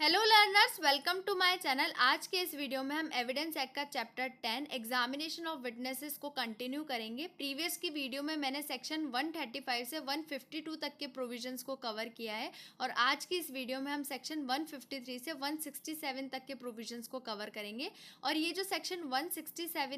Hello learners welcome to my channel आज के इस वीडियो में हम एविडेंस एक्ट का चैप्टर 10 एग्जामिनेशन ऑफ विटनेसेस को कंटिन्यू करेंगे प्रीवियस की वीडियो में मैंने सेक्शन 135 से 152 तक के प्रोविजंस को कवर किया है और आज की इस वीडियो में हम सेक्शन 153 से 167 तक के प्रोविजंस को कवर करेंगे और ये जो सेक्शन वन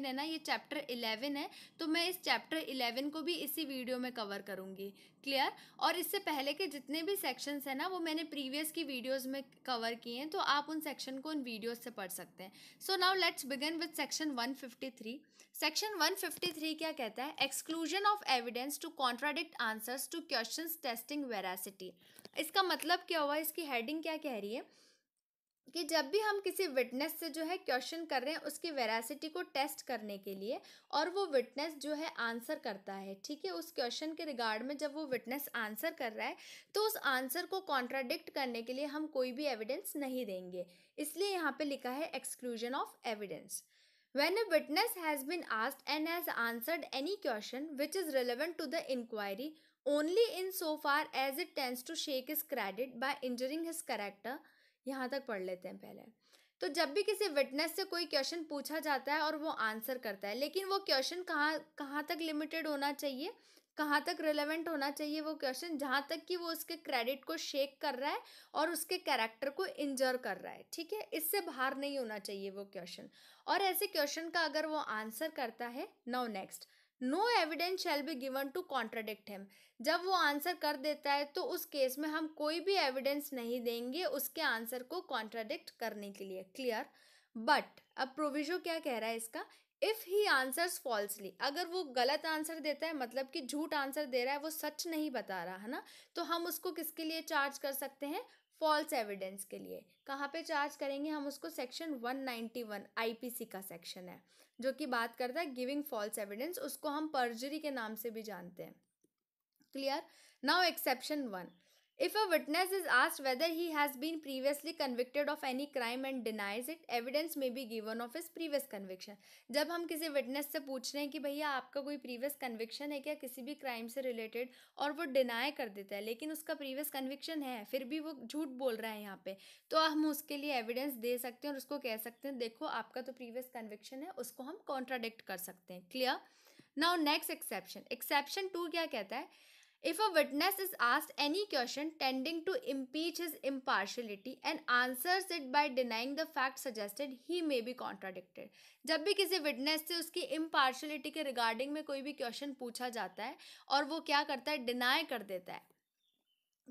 है ना ये चैप्टर इलेवन है तो मैं इस चैप्टर इलेवन को भी इसी वीडियो में कवर करूँगी क्लियर और इससे पहले के जितने भी सेक्शंस हैं ना वो मैंने प्रीवियस की वीडियोस में कवर किए हैं तो आप उन सेक्शन को उन वीडियोस से पढ़ सकते हैं so now let's begin with section 153 section 153 क्या कहता है exclusion of evidence to contradict answers to question testing veracity इसका मतलब क्या हुआ इसकी हेडिंग क्या कह रही है कि जब भी हम किसी विटनेस से जो है क्वेश्चन कर रहे हैं उसकी वेरासिटी को टेस्ट करने के लिए और वो विटनेस जो है आंसर करता है ठीक है उस क्वेश्चन के रिगार्ड में जब वो विटनेस आंसर कर रहा है तो उस आंसर को कॉन्ट्राडिक्ट करने के लिए हम कोई भी एविडेंस नहीं देंगे इसलिए यहाँ पे लिखा है exclusion of evidence when a witness has been asked and has answered any question which is relevant to the inquiry only in so far as it tends to shake his credit by injuring his character यहाँ तक पढ़ लेते हैं पहले तो जब भी किसी विटनेस से कोई क्वेश्चन पूछा जाता है और वो आंसर करता है लेकिन वो क्वेश्चन कहाँ कहाँ तक लिमिटेड होना चाहिए कहाँ तक रिलेवेंट होना चाहिए वो क्वेश्चन जहाँ तक कि वो उसके क्रेडिट को शेक कर रहा है और उसके कैरेक्टर को इंजर कर रहा है ठीक है इससे बाहर नहीं होना चाहिए वो क्वेश्चन और ऐसे क्वेश्चन का अगर वो आंसर करता है no next no evidence shall be given to contradict him जब वो आंसर कर देता है तो उस केस में हम कोई भी एविडेंस नहीं देंगे उसके आंसर को कॉन्ट्राडिक्ट करने के लिए क्लियर बट अब प्रोविजो क्या कह रहा है इसका इफ़ ही आंसर्स फॉल्सली अगर वो गलत आंसर देता है मतलब कि झूठ आंसर दे रहा है वो सच नहीं बता रहा है ना तो हम उसको किसके लिए चार्ज कर सकते हैं फॉल्स एविडेंस के लिए कहाँ पे चार्ज करेंगे हम उसको सेक्शन 191 आईपीसी का सेक्शन है जो कि बात करता है गिविंग फॉल्स एविडेंस उसको हम पर्जरी के नाम से भी जानते हैं clear now exception one If a witness is asked whether he has been previously convicted of any crime and denies it, evidence may be given of his previous conviction. जब हम किसी witness से पूछ रहे हैं कि भैया आपका कोई previous conviction है क्या किसी भी crime से related और वो deny कर देता है लेकिन उसका previous conviction है फिर भी वो झूठ बोल रहा है यहाँ पे तो हम उसके लिए evidence दे सकते हैं और उसको कह सकते हैं देखो आपका तो previous conviction है उसको हम contradict कर सकते हैं clear? Now next exception. Exception two क्या कहता है If a witness is asked any question tending to impeach his impartiality and answers it by denying the fact suggested, he may be contradicted. जब भी किसी witness से उसकी impartiality के regarding में कोई भी question पूछा जाता है और वो क्या करता है deny कर देता है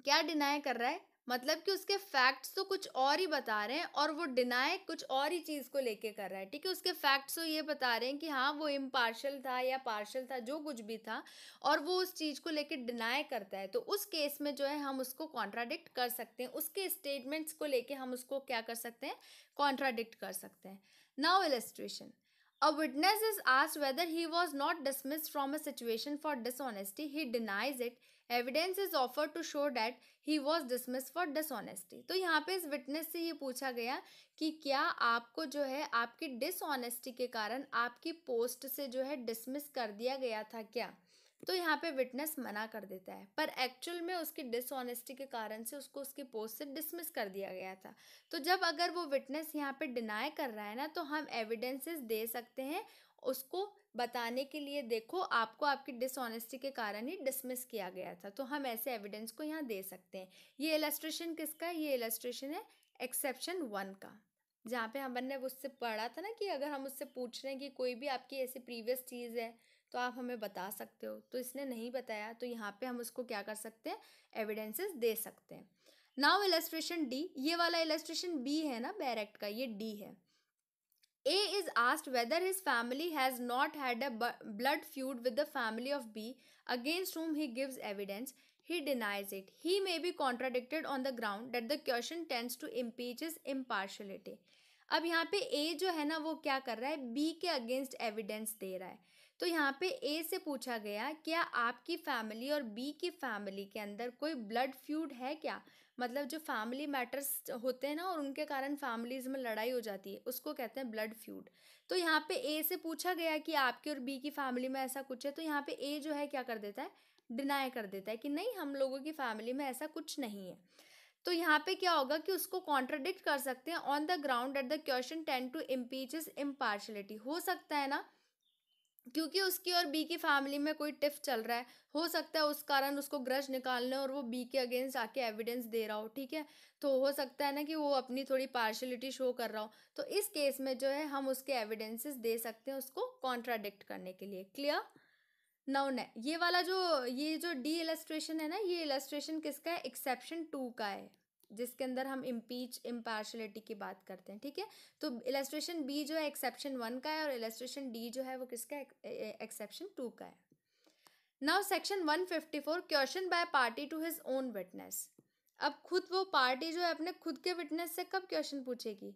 क्या डिनाई कर रहा है मतलब कि उसके फैक्ट्स तो कुछ और ही बता रहे हैं और वो डिनाई कुछ और ही चीज़ को लेके कर रहा है ठीक है उसके फैक्ट्स तो ये बता रहे हैं कि हाँ वो इम्पार्शल था या पार्शल था जो कुछ भी था और वो उस चीज़ को लेके डिनाई करता है तो उस केस में जो है हम उसको कॉन्ट्राडिक्ट कर सकते हैं उसके स्टेटमेंट्स को लेके हम उसको क्या कर सकते हैं कॉन्ट्राडिक्ट कर सकते हैं now illustration A witness is asked whether he was not dismissed from a situation for dishonesty. He denies it. Evidence is offer to show that he was dismiss for dishonesty तो यहाँ पे इस witness से ये पूछा गया कि क्या आपको जो है आपकी डिसऑनेस्टी के कारण आपकी पोस्ट से जो है डिसमिस कर दिया गया था क्या तो यहाँ पे विटनेस मना कर देता है पर एक्चुअल में उसकी डिसऑनेस्टी के कारण से उसको उसकी पोस्ट से डिसमिस कर दिया गया था तो जब अगर वो विटनेस यहाँ पे डिनाई कर रहा है ना तो हम एविडेंसेस दे सकते हैं उसको बताने के लिए देखो आपको आपकी डिसऑनेस्टी के कारण ही डिसमिस किया गया था तो हम ऐसे एविडेंस को यहाँ दे सकते हैं ये इलस्ट्रेशन किसका ये इलस्ट्रेशन है एक्सेप्शन वन का जहाँ पे हमने उससे पढ़ा था ना कि अगर हम उससे पूछ रहे हैं कि कोई भी आपकी ऐसी प्रीवियस चीज़ है तो आप हमें बता सकते हो तो इसने नहीं बताया तो यहाँ पे हम उसको क्या कर सकते हैं एविडेंसेस दे सकते हैं नाउ इलेस्ट्रेशन डी ये वाला इलेस्ट्रेशन बी है ना बैरेक्ट का ये डी है A is asked whether his family has not had a blood feud with the family of B against whom he gives evidence he denies it he may be contradicted on the ground that the question tends to impeach his impartiality ab yahan pe a jo hai na wo kya kar raha hai b ke against evidence de raha hai तो यहाँ पे ए से पूछा गया क्या आपकी family और B की फैमिली के अंदर कोई ब्लड फ्यूड है क्या मतलब जो फैमिली मैटर्स होते हैं ना और उनके कारण फैमिलीज़ में लड़ाई हो जाती है उसको कहते हैं ब्लड फ्यूड तो यहाँ पे ए से पूछा गया कि आपकी और बी की फैमिली में ऐसा कुछ है तो यहाँ पे ए जो है क्या कर देता है डिनाई कर देता है कि नहीं हम लोगों की फैमिली में ऐसा कुछ नहीं है तो यहाँ पे क्या होगा कि उसको कॉन्ट्रोडिक्ट कर सकते हैं on the ground that the question tend to impeach his impartiality हो सकता है ना क्योंकि उसकी और बी की फैमिली में कोई टिफ चल रहा है हो सकता है उस कारण उसको ग्रज निकालने और वो बी के अगेंस्ट आके एविडेंस दे रहा हो ठीक है तो हो सकता है ना कि वो अपनी थोड़ी पार्शलिटी शो कर रहा हो तो इस केस में जो है हम उसके एविडेंसेस दे सकते हैं उसको कॉन्ट्राडिक्ट करने के लिए क्लियर नाउ ने ये वाला जो ये जो डी एलस्ट्रेशन है ना ये इलस्ट्रेशन किसका है एक्सेप्शन टू का है जिसके अंदर हम इम्पीच इम्पार्शलिटी की बात करते हैं ठीक है तो इलेस्ट्रेशन बी जो है एक्सेप्शन वन का है और इलेस्ट्रेशन डी जो है वो किसका एक्सेप्शन टू का है now section one fifty four question by party to his own witness अब खुद वो पार्टी जो है अपने खुद के विटनेस से कब क्वेश्चन पूछेगी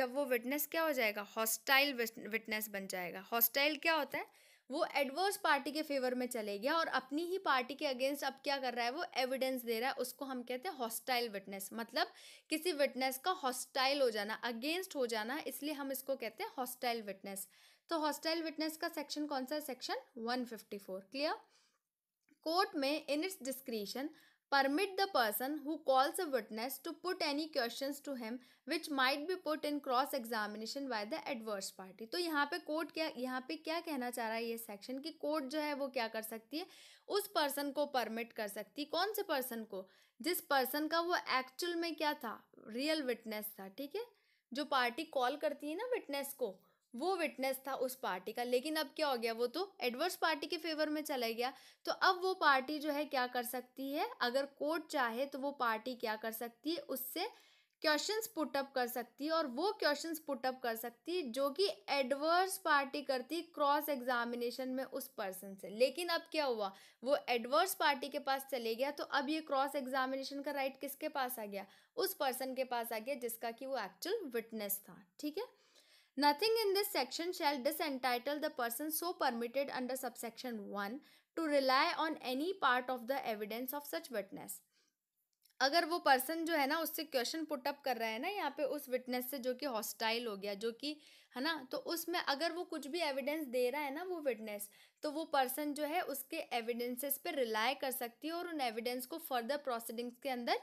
जब वो विटनेस क्या हो जाएगा हॉस्टाइल विटनेस बन जाएगा हॉस्टाइल क्या होता है वो एडवर्स पार्टी के फेवर में चले गया और अपनी ही पार्टी के अगेंस्ट अब क्या कर रहा है वो एविडेंस दे रहा है उसको हम कहते हैं हॉस्टाइल विटनेस मतलब किसी विटनेस का हॉस्टाइल हो जाना अगेंस्ट हो जाना इसलिए हम इसको कहते हैं हॉस्टाइल विटनेस तो हॉस्टाइल विटनेस का सेक्शन कौन सा है सेक्शन वन क्लियर कोर्ट में in its discretion permit the person who calls a witness to put any questions to him which might be put in cross examination by the adverse party तो यहाँ पे court क्या यहाँ पे क्या कहना चाह रहा है ये सेक्शन कि कोर्ट जो है वो क्या कर सकती है उस पर्सन को परमिट कर सकती कौन से पर्सन को जिस पर्सन का वो एक्चुअल में क्या था रियल विटनेस था ठीक है जो पार्टी कॉल करती है ना विटनेस को वो विटनेस था उस पार्टी का लेकिन अब क्या हो गया वो तो एडवर्स पार्टी के फेवर में चला गया तो अब वो पार्टी जो है क्या कर सकती है अगर कोर्ट चाहे तो वो पार्टी क्या कर सकती है उससे क्वेश्चंस पुटअप कर सकती है और वो क्वेश्चंस पुटअप कर सकती है जो कि एडवर्स पार्टी करती क्रॉस एग्जामिनेशन में उस पर्सन से लेकिन अब क्या हुआ वो एडवर्स पार्टी के पास चले गया तो अब ये क्रॉस एग्जामिनेशन का राइट किसके पास आ गया उस पर्सन के पास आ गया जिसका कि वो एक्चुअल विटनेस था ठीक है Nothing in this section shall disentitle the person so permitted under subsection 1 to rely on any part of the evidence of such witness. अगर वो पर्सन जो है ना उससे क्वेश्चन पुट अप कर रहा है ना यहाँ पे उस विटनेस से जो कि हॉस्टाइल हो गया जो कि है ना तो उसमें अगर वो कुछ भी एविडेंस दे रहा है ना वो विटनेस तो वो पर्सन जो है उसके एविडेंसेस पे रिलाय कर सकती है और उन एविडेंस को फर्दर प्रोसीडिंग्स के अंदर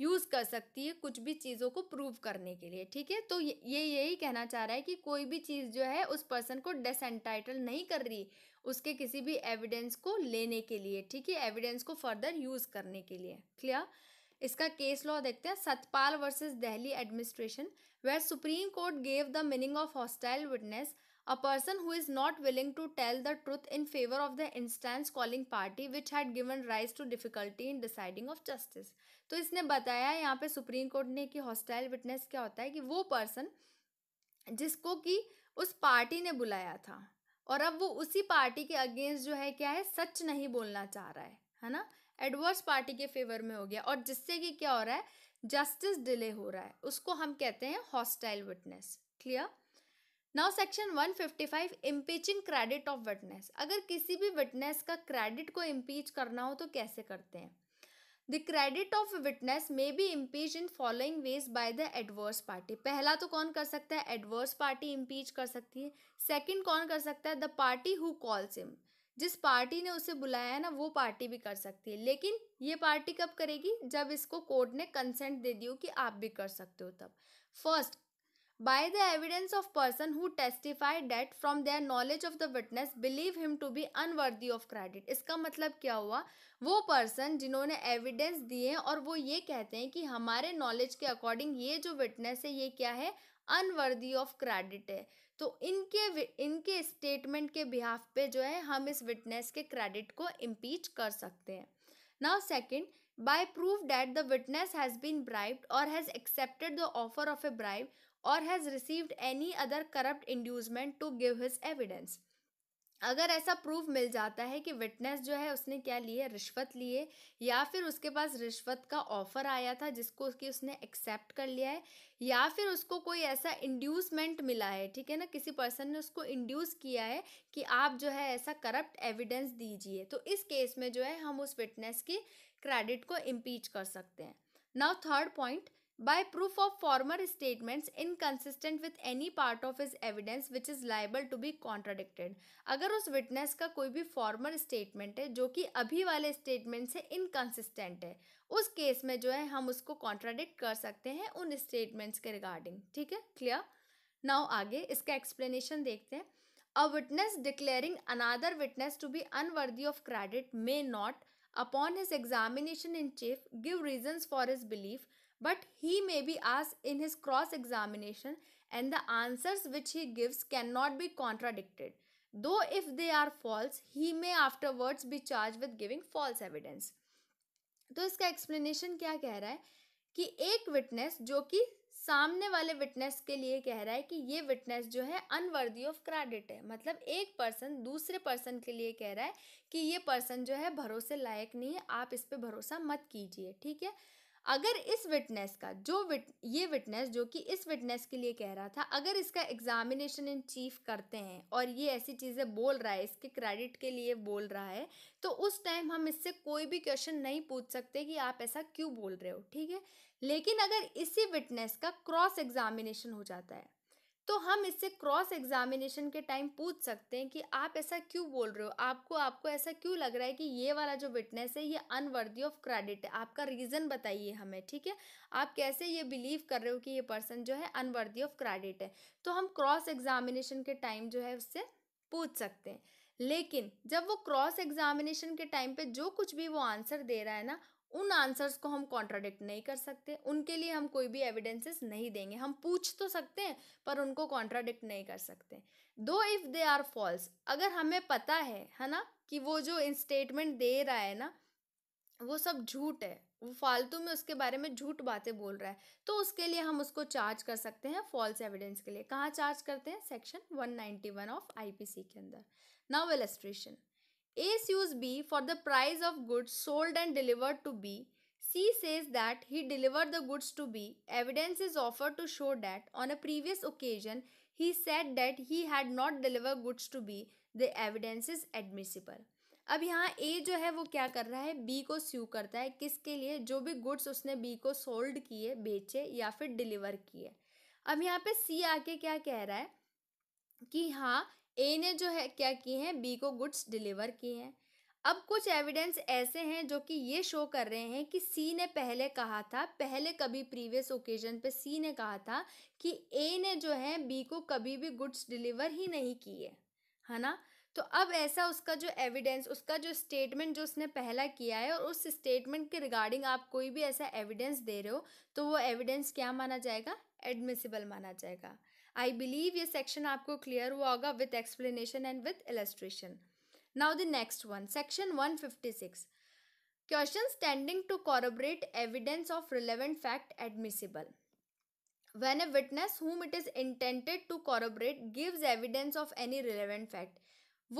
यूज़ कर सकती है कुछ भी चीज़ों को प्रूव करने के लिए ठीक है तो ये यही कहना चाह रहा है कि कोई भी चीज़ जो है उस पर्सन को डिसनटाइटल नहीं कर रही उसके किसी भी एविडेंस को लेने के लिए ठीक है एविडेंस को फर्दर यूज़ करने के लिए क्लियर इसका केस लॉ देखते हैं Satpal versus Delhi administration where supreme court gave the meaning of hostile witness a person who is not willing to tell the truth in favour of the instance calling party which had given rise to difficulty in deciding of justice तो इसने बताया यहाँ पे supreme court ने कि hostile witness क्या होता है कि वो पर्सन जिसको कि उस पार्टी ने बुलाया था और अब वो उसी पार्टी के अगेंस्ट जो है क्या है सच नहीं बोलना चाह रहा है है ना एडवर्स पार्टी के फेवर में हो गया और जिससे कि क्या हो रहा है जस्टिस डिले हो रहा है उसको हम कहते हैं hostile witness clear now section 155 impeaching credit of witness अगर किसी भी विटनेस का क्रेडिट को इम्पीच करना हो तो कैसे करते हैं the credit of witness may be impeach in following ways by the adverse party पहला तो कौन कर सकता है एडवर्स पार्टी इम्पीच कर सकती है सेकेंड कौन कर सकता है the party who calls him जिस पार्टी ने उसे बुलाया है ना वो पार्टी भी कर सकती है लेकिन ये पार्टी कब करेगी जब इसको कोर्ट ने कंसेंट दे दी हो कि आप भी कर सकते हो तब first by the evidence of person who testified that from their knowledge of the witness believe him to be unworthy of credit इसका मतलब क्या हुआ वो पर्सन जिन्होंने एविडेंस दिए और वो ये कहते हैं कि हमारे नॉलेज के अकॉर्डिंग ये जो विटनेस है ये क्या है अनवर्दी ऑफ क्रेडिट है तो इनके इनके स्टेटमेंट के बिहाफ पे जो है हम इस विटनेस के क्रेडिट को इम्पीच कर सकते हैं now second by proof that the witness has been bribed और has accepted the offer of a bribe और has received any other corrupt inducement to give his evidence अगर ऐसा प्रूफ मिल जाता है कि विटनेस जो है उसने क्या लिए रिश्वत लिए या फिर उसके पास रिश्वत का ऑफर आया था जिसको कि उसने एक्सेप्ट कर लिया है या फिर उसको कोई ऐसा इंड्यूसमेंट मिला है ठीक है ना किसी पर्सन ने उसको इंड्यूस किया है कि आप जो है ऐसा करप्ट एविडेंस दीजिए तो इस केस में जो है हम उस विटनेस की क्रेडिट को इम्पीच कर सकते हैं now third point by proof of former statements inconsistent with any part of his evidence which is liable to be contradicted अगर उस विटनेस का कोई भी फॉर्मर स्टेटमेंट है जो कि अभी वाले स्टेटमेंट से इनकन्सिस्टेंट है उस केस में जो है हम उसको कॉन्ट्राडिक्ट कर सकते हैं उन स्टेटमेंट्स के रिगार्डिंग ठीक है क्लियर नाउ आगे इसका एक्सप्लेनेशन देखते हैं a witness declaring another witness to be unworthy of credit may not upon his examination in chief give reasons for his belief but he may be asked in his cross examination and the answers which he gives cannot be contradicted though if they are false he may afterwards be charged with giving false evidence तो इसका explanation क्या कह रहा है कि एक witness जो कि सामने वाले विटनेस के लिए कह रहा है कि ये विटनेस जो है अनवर्दी ऑफ क्रेडिट है मतलब एक पर्सन दूसरे पर्सन के लिए कह रहा है कि ये पर्सन जो है भरोसे लायक नहीं है आप इस पर भरोसा मत कीजिए ठीक है अगर इस विटनेस का जो विट ये विटनेस जो कि इस विटनेस के लिए कह रहा था अगर इसका एग्जामिनेशन इन चीफ करते हैं और ये ऐसी चीज़ें बोल रहा है इसके क्रेडिट के लिए बोल रहा है तो उस टाइम हम इससे कोई भी क्वेश्चन नहीं पूछ सकते कि आप ऐसा क्यों बोल रहे हो ठीक है लेकिन अगर इसी विटनेस का क्रॉस एग्जामिनेशन हो जाता है तो हम इससे क्रॉस एग्जामिनेशन के टाइम पूछ सकते हैं कि आप ऐसा क्यों बोल रहे हो आपको आपको ऐसा क्यों लग रहा है कि ये वाला जो विटनेस है ये अनवर्दी ऑफ क्रेडिट है आपका रीज़न बताइए हमें ठीक है आप कैसे ये बिलीव कर रहे हो कि ये पर्सन जो है अनवर्दी ऑफ क्रेडिट है तो हम क्रॉस एग्जामिनेशन के टाइम जो है उससे पूछ सकते हैं लेकिन जब वो क्रॉस एग्जामिनेशन के टाइम पे जो कुछ भी वो आंसर दे रहा है ना उन आंसर्स को हम कॉन्ट्राडिक्ट नहीं कर सकते उनके लिए हम कोई भी एविडेंसेस नहीं देंगे हम पूछ तो सकते हैं पर उनको कॉन्ट्राडिक्ट नहीं कर सकते दो इफ़ दे आर फॉल्स अगर हमें पता है है ना कि वो जो स्टेटमेंट दे रहा है ना वो सब झूठ है वो फालतू में उसके बारे में झूठ बातें बोल रहा है तो उसके लिए हम उसको चार्ज कर सकते हैं फॉल्स एविडेंस के लिए कहाँ चार्ज करते हैं सेक्शन वन ऑफ आई के अंदर now illustration A sues B for the price of goods sold and delivered to B. C says that he delivered the goods to B. Evidence is offered to show that on a previous occasion he said that he had not delivered goods to B. The evidence is admissible. अब यहाँ ए जो है वो क्या कर रहा है B को स्यू करता है किसके लिए जो भी गुड्स उसने बी को सोल्ड किए बेचे या फिर डिलीवर किए अब यहाँ पे सी आके क्या कह रहा है कि हाँ ए ने जो है क्या की हैं बी को गुड्स डिलीवर किए हैं अब कुछ एविडेंस ऐसे हैं जो कि ये शो कर रहे हैं कि सी ने पहले कहा था पहले कभी प्रीवियस ओकेजन पे सी ने कहा था कि ए ने जो है बी को कभी भी गुड्स डिलीवर ही नहीं किए है, है ना तो अब ऐसा उसका जो एविडेंस उसका जो स्टेटमेंट जो उसने पहला किया है और उस स्टेटमेंट के रिगार्डिंग आप कोई भी ऐसा एविडेंस दे रहे हो तो वो एविडेंस क्या माना जाएगा एडमिसिबल माना जाएगा आई बिलीव ये सेक्शन आपको क्लियर हुआ होगा with explanation and with illustration now the next one section one fifty six question standing to corroborate evidence of relevant fact admissible when a witness whom it is intended to corroborate gives evidence of any relevant fact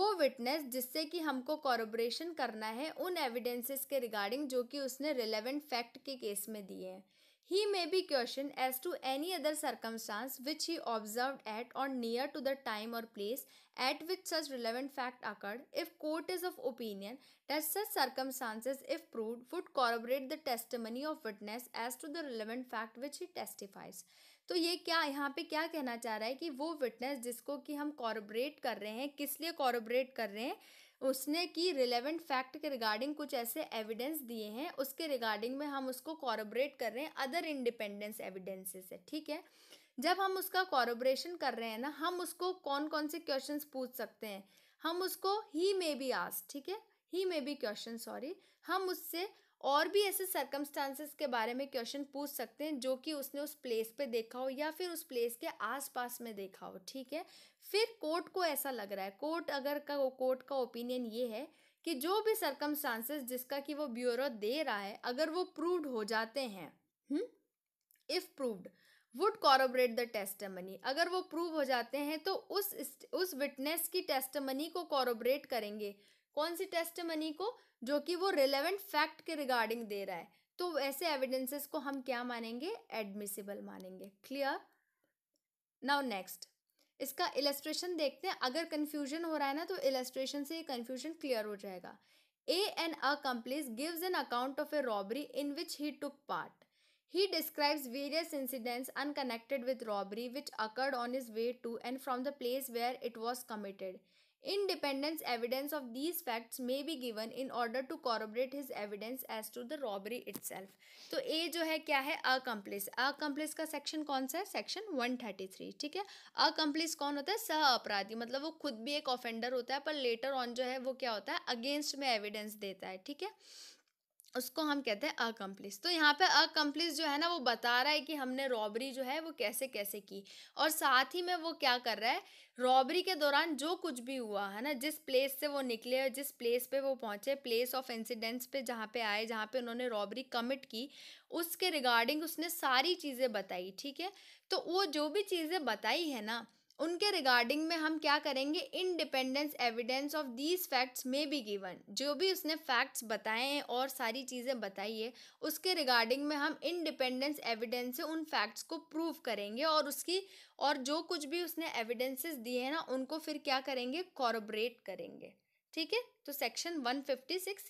वो witness जिससे कि हमको कॉरबोरेशन करना है उन evidences के regarding जो कि उसने रिलेवेंट फैक्ट के केस में दिए हैं he may be question as to any other circumstance which he observe at or near to the time or place at which such relevant fact occurred if court is of opinion that such circumstances if proved would corroborate the testimony of witness as to the relevant fact which he testifies तो ये क्या यहाँ पे क्या कहना चाह रहा है कि वो विटनेस जिसको कि हम कॉरबरेट कर रहे हैं किस लिए कॉरबरेट कर रहे हैं उसने की रिलेवेंट फैक्ट के रिगार्डिंग कुछ ऐसे एविडेंस दिए हैं उसके रिगार्डिंग में हम उसको कॉरबरेट कर रहे हैं अदर इंडिपेंडेंस एविडेंसेस है ठीक है जब हम उसका कॉरबरेशन कर रहे हैं ना हम उसको कौन कौन से क्वेश्चन पूछ सकते हैं हम उसको ही मे बी आस ठीक है he may be question sorry हम उससे और भी ऐसे सर्कमस्टांसिस के बारे में क्वेश्चन पूछ सकते हैं जो कि उसने उस प्लेस पे देखा हो या फिर उस प्लेस के आसपास में देखा हो ठीक है फिर कोर्ट को ऐसा लग रहा है कोर्ट अगर का कोर्ट का ओपिनियन ये है कि जो भी सर्कमस्टांसिस जिसका कि वो ब्यूरो दे रहा है अगर वो प्रूवड हो जाते हैं if proved would corroborate the testimony अगर वो प्रूव हो जाते हैं तो उस उस विटनेस की टेस्टमनी को कॉरोबरेट करेंगे कौन सी टेस्ट मनी को जो कि वो रिलेवेंट फैक्ट के रिगार्डिंग दे रहा है तो ऐसे एविडेंसेस को हम क्या मानेंगे एडमिसिबल मानेंगे क्लियर नाउ नेक्स्ट इसका इलेस्ट्रेशन देखते हैं अगर कन्फ्यूजन हो रहा है ना तो इलेस्ट्रेशन से ये कन्फ्यूजन क्लियर हो जाएगा a and accomplice gives an account of a robbery in which he took part He describes various incidents unconnected with robbery which occurred on his way to and from the place where it was committed. Independence evidence of these facts may be given in order to corroborate his evidence as to the robbery it तो ए जो है क्या है accomplish accomplish का section कौन सा है सेक्शन 133 ठीक है अकम्प्लिस कौन होता है सह अपराधी मतलब वो खुद भी एक ऑफेंडर होता है पर लेटर ऑन जो है वो क्या होता है अगेंस्ट में एविडेंस देता है ठीक है उसको हम कहते हैं अकम्प्लिस तो यहाँ पे अकम्प्लिस जो है ना वो बता रहा है कि हमने रॉबरी जो है वो कैसे कैसे की और साथ ही में वो क्या कर रहा है रॉबरी के दौरान जो कुछ भी हुआ है ना जिस प्लेस से वो निकले और जिस प्लेस पे वो पहुँचे प्लेस ऑफ इंसिडेंट्स पे जहाँ पे आए जहाँ पे उन्होंने रॉबरी कमिट की उसके रिगार्डिंग उसने सारी चीज़ें बताई ठीक है तो वो जो भी चीज़ें बताई है ना उनके रिगार्डिंग में हम क्या करेंगे independence evidence of these facts may be given जो भी उसने फैक्ट्स बताए हैं और सारी चीज़ें बताई है उसके रिगार्डिंग में हम इनडिपेंडेंस एविडेंस से उन फैक्ट्स को प्रूव करेंगे और उसकी और जो कुछ भी उसने एविडेंसेस दिए हैं ना उनको फिर क्या करेंगे कॉरबरेट करेंगे ठीक है तो सेक्शन वन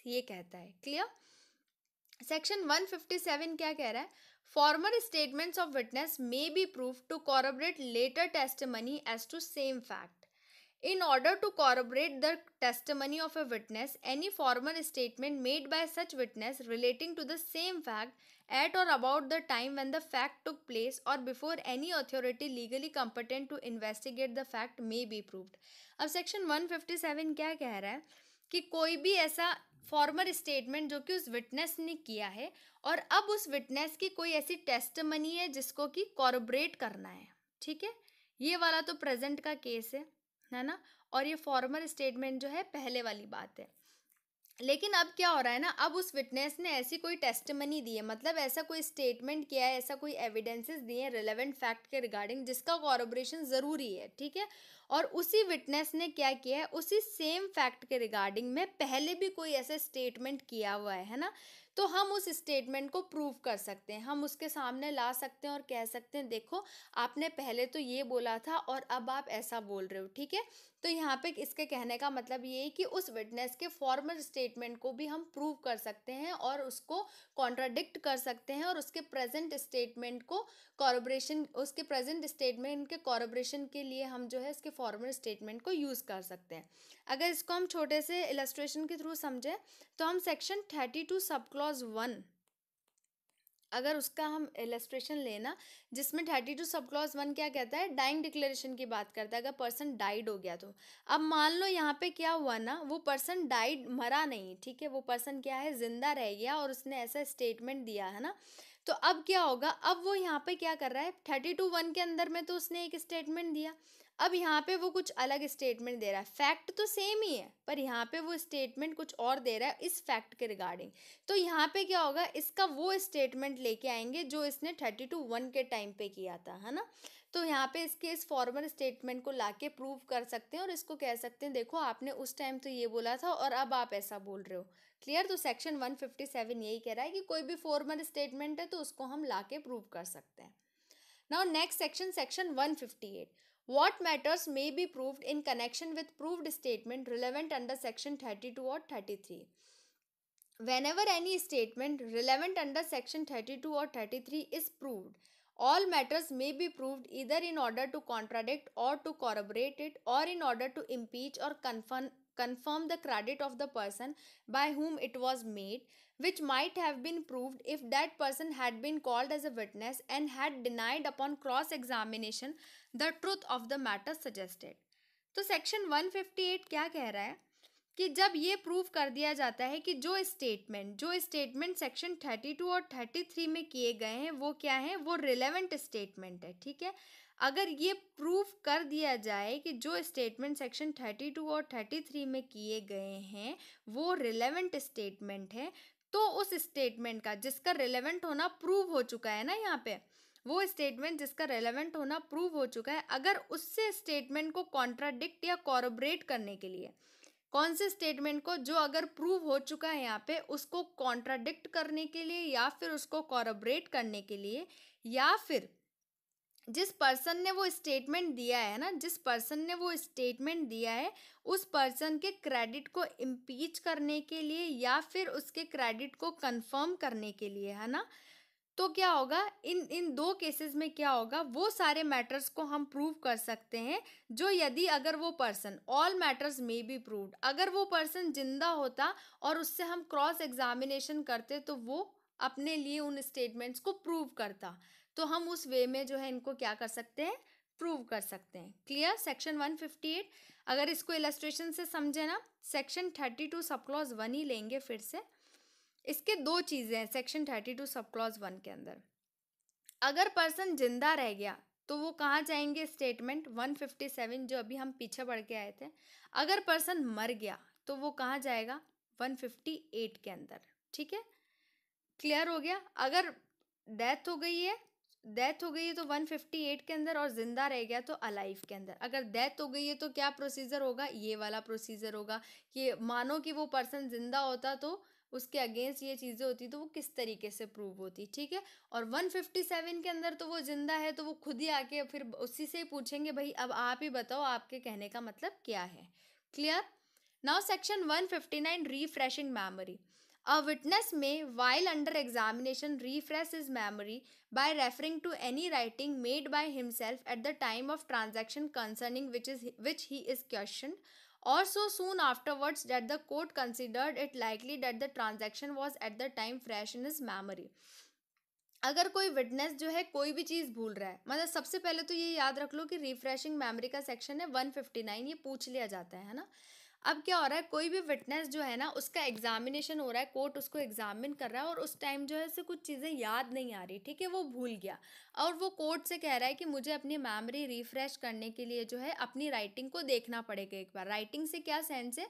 ये कहता है क्लियर सेक्शन वन क्या कह रहा है Former statements of witness may be proved to corroborate later testimony as to same fact. In order to corroborate the testimony of a witness, any former statement made by such witness relating to the same fact at or about the time when the fact took place or before any authority legally competent to investigate the fact may be proved. अब section 157 क्या कह रहा है कि कोई भी ऐसा farmer statement जो कि उस विटनेस ने किया है और अब उस विटनेस की कोई ऐसी टेस्ट मनी है जिसको कि कॉरबरेट करना है ठीक है ये वाला तो प्रेजेंट का केस है है ना और ये फॉर्मर स्टेटमेंट जो है पहले वाली बात है लेकिन अब क्या हो रहा है ना अब उस विटनेस ने ऐसी कोई टेस्टमनी दी है मतलब ऐसा कोई स्टेटमेंट किया है ऐसा कोई एविडेंसेस दिए हैं रिलेवेंट फैक्ट के रिगार्डिंग जिसका कॉरबोरेशन ज़रूरी है ठीक है और उसी विटनेस ने क्या किया है उसी सेम फैक्ट के रिगार्डिंग में पहले भी कोई ऐसा स्टेटमेंट किया हुआ है ना तो हम उस स्टेटमेंट को प्रूव कर सकते हैं हम उसके सामने ला सकते हैं और कह सकते हैं देखो आपने पहले तो ये बोला था और अब आप ऐसा बोल रहे हो ठीक है तो यहाँ पे इसके कहने का मतलब ये है कि उस विटनेस के फॉर्मल स्टेटमेंट को भी हम प्रूव कर सकते हैं और उसको कॉन्ट्राडिक्ट कर सकते हैं और उसके प्रेजेंट स्टेटमेंट को कॉरबरेशन उसके प्रेजेंट स्टेटमेंट के कॉरबरेशन के लिए हम जो है इसके फॉर्मल स्टेटमेंट को यूज़ कर सकते हैं अगर इसको हम छोटे से इलस्ट्रेशन के थ्रू समझें तो हम section thirty two clause one अगर उसका हम इलस्ट्रेशन लेना जिसमें thirty two sub clause one क्या कहता है डाइंग डिक्लेरेशन की बात करता है अगर पर्सन डाइड हो गया तो अब मान लो यहाँ पे क्या हुआ ना वो पर्सन डाइड मरा नहीं ठीक है वो पर्सन क्या है जिंदा रह गया और उसने ऐसा स्टेटमेंट दिया है ना तो अब क्या होगा अब वो यहाँ पे क्या कर रहा है थर्टी टू वन के अंदर में तो उसने एक स्टेटमेंट दिया अब यहाँ पे वो कुछ अलग स्टेटमेंट दे रहा है फैक्ट तो सेम ही है पर यहाँ पे वो स्टेटमेंट कुछ और दे रहा है इस फैक्ट के रिगार्डिंग तो यहाँ पे क्या होगा इसका वो स्टेटमेंट लेके आएंगे जो इसने थर्टी टू वन के टाइम पे किया था है ना तो यहाँ पे इसके इस फॉर्मल स्टेटमेंट को ला के प्रूव कर सकते हैं और इसको कह सकते हैं देखो आपने उस टाइम तो ये बोला था और अब आप ऐसा बोल रहे हो क्लियर तो सेक्शन वन फिफ्टी सेवन यही कह रहा है कि कोई भी फॉर्मल स्टेटमेंट है तो उसको हम ला के प्रूव कर सकते हैं now next section section one fifty eight What matters may be proved in connection with proved statement relevant under section 32 or 33. Whenever any statement relevant under section 32 or 33 is proved, all matters may be proved either in order to contradict or to corroborate it or in order to impeach or confirm confirm the credit of the person by whom it was made which might have been proved if that person had been called as a witness and had denied upon cross examination the truth of the matter suggested तो section 158 क्या कह रहा है कि जब ये prove कर दिया जाता है कि जो स्टेटमेंट जो स्टेटमेंट सेक्शन 32 और 33 में किए गए हैं वो क्या है वो रिलेवेंट स्टेटमेंट है ठीक है अगर ये प्रूव कर दिया जाए कि जो स्टेटमेंट सेक्शन 32 और 33 में किए गए हैं वो रिलेवेंट स्टेटमेंट है तो उस स्टेटमेंट का जिसका रिलेवेंट होना प्रूव हो चुका है ना यहाँ पे वो स्टेटमेंट जिसका रेलेवेंट होना प्रूव हो चुका है अगर उससे स्टेटमेंट को कॉन्ट्राडिक्ट या कॉरबरेट करने के लिए कौन से स्टेटमेंट को जो अगर प्रूव हो चुका है यहाँ पे उसको कॉन्ट्राडिक्ट करने के लिए या फिर उसको कॉरबरेट करने के लिए या फिर जिस पर्सन ने वो स्टेटमेंट दिया है ना जिस पर्सन ने वो स्टेटमेंट दिया है उस पर्सन के क्रेडिट को इम्पीच करने के लिए या फिर उसके क्रेडिट को कंफर्म करने के लिए है ना तो क्या होगा इन इन दो केसेस में क्या होगा वो सारे मैटर्स को हम प्रूव कर सकते हैं जो यदि अगर वो person all matters may be proved अगर वो पर्सन जिंदा होता और उससे हम क्रॉस एग्जामिनेशन करते तो वो अपने लिए उन स्टेटमेंट्स को प्रूव करता तो हम उस वे में जो है इनको क्या कर सकते हैं प्रूव कर सकते हैं क्लियर सेक्शन 158 अगर इसको इलेस्ट्रेशन से समझे ना सेक्शन 32 सब क्लॉज वन ही लेंगे फिर से इसके दो चीज़ें हैं सेक्शन 32 सब क्लॉज वन के अंदर अगर पर्सन जिंदा रह गया तो वो कहाँ जाएंगे स्टेटमेंट 157 जो अभी हम पीछे बढ़ के आए थे अगर पर्सन मर गया तो वो कहाँ जाएगा 158 के अंदर ठीक है क्लियर हो गया अगर डेथ हो गई है डेथ हो गई है तो 158 के अंदर और ज़िंदा रह गया तो अलाइव के अंदर अगर डेथ हो गई है तो क्या प्रोसीजर होगा ये वाला प्रोसीजर होगा कि मानो कि वो पर्सन ज़िंदा होता तो उसके अगेंस्ट ये चीज़ें होती तो वो किस तरीके से प्रूव होती ठीक है और 157 के अंदर तो वो ज़िंदा है तो वो खुद ही आके फिर उसी से ही पूछेंगे भाई अब आप ही बताओ आपके कहने का मतलब क्या है clear now section 159 refreshing memory A witness may, while under examination, refresh his memory by referring to any writing made by himself at the time of transaction concerning which, is, which he is questioned or so soon afterwards that the court considered it likely that the transaction was at the time fresh in his memory. अगर कोई witness जो है कोई भी चीज़ भूल रहा है मतलब सबसे पहले तो ये याद रख लो कि रिफ्रेशिंग मेमोरी का सेक्शन है 159 ये पूछ लिया जाता है ना अब क्या हो रहा है कोई भी विटनेस जो है ना उसका एग्जामिनेशन हो रहा है कोर्ट उसको एग्जामिन कर रहा है और उस टाइम जो है उसे कुछ चीज़ें याद नहीं आ रही ठीक है वो भूल गया और वो कोर्ट से कह रहा है कि मुझे अपनी मेमोरी रिफ्रेश करने के लिए जो है अपनी राइटिंग को देखना पड़ेगा एक बार राइटिंग से क्या सेंस है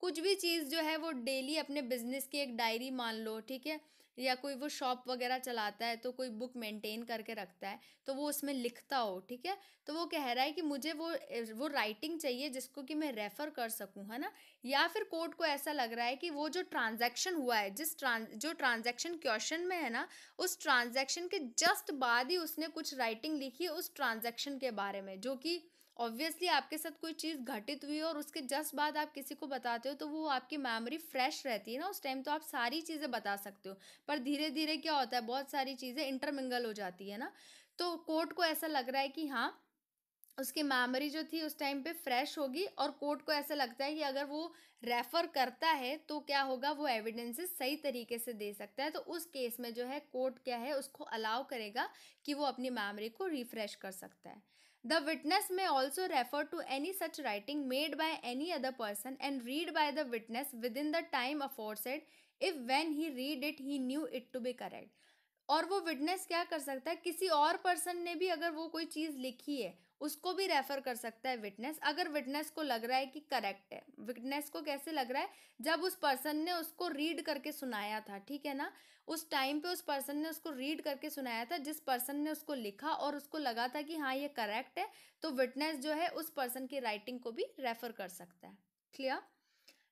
कुछ भी चीज़ जो है वो डेली अपने बिजनेस की एक डायरी मान लो ठीक है या कोई वो शॉप वगैरह चलाता है तो कोई बुक मेंटेन करके रखता है तो वो उसमें लिखता हो ठीक है तो वो कह रहा है कि मुझे वो वो राइटिंग चाहिए जिसको कि मैं रेफ़र कर सकूँ है ना या फिर कोर्ट को ऐसा लग रहा है कि वो जो ट्रांजैक्शन हुआ है जिस ट्रां जो ट्रांजेक्शन क्वेश्चन में है ना उस ट्रांजेक्शन के जस्ट बाद ही उसने कुछ राइटिंग लिखी उस ट्रांजेक्शन के बारे में जो कि ऑब्वियसली आपके साथ कोई चीज़ घटित हुई और उसके जस्ट बाद आप किसी को बताते हो तो वो आपकी मेमोरी फ्रेश रहती है ना उस टाइम तो आप सारी चीज़ें बता सकते हो पर धीरे धीरे क्या होता है बहुत सारी चीज़ें इंटरमिंगल हो जाती है ना तो कोर्ट को ऐसा लग रहा है कि हाँ उसकी मेमोरी जो थी उस टाइम पे फ्रेश होगी और कोर्ट को ऐसा लगता है कि अगर वो रेफ़र करता है तो क्या होगा वो एविडेंसेस सही तरीके से दे सकता है तो उस केस में जो है कोर्ट क्या है उसको अलाउ करेगा कि वो अपनी मेमोरी को रिफ़्रेश कर सकता है the witness may also refer to any such writing made by any other person and read by the witness within the time aforesaid if when he read it he knew it to be correct और वो witness क्या कर सकता है किसी और person ने भी अगर वो कोई चीज़ लिखी है उसको भी रेफर कर सकता है विटनेस अगर विटनेस को लग रहा है कि करेक्ट है विटनेस को कैसे लग रहा है जब उस पर्सन ने उसको रीड करके सुनाया था ठीक है ना उस टाइम पे उस पर्सन ने उसको रीड करके सुनाया था जिस पर्सन ने उसको लिखा और उसको लगा था कि हाँ ये करेक्ट है तो विटनेस जो है उस पर्सन की राइटिंग को भी रेफर कर सकता है क्लियर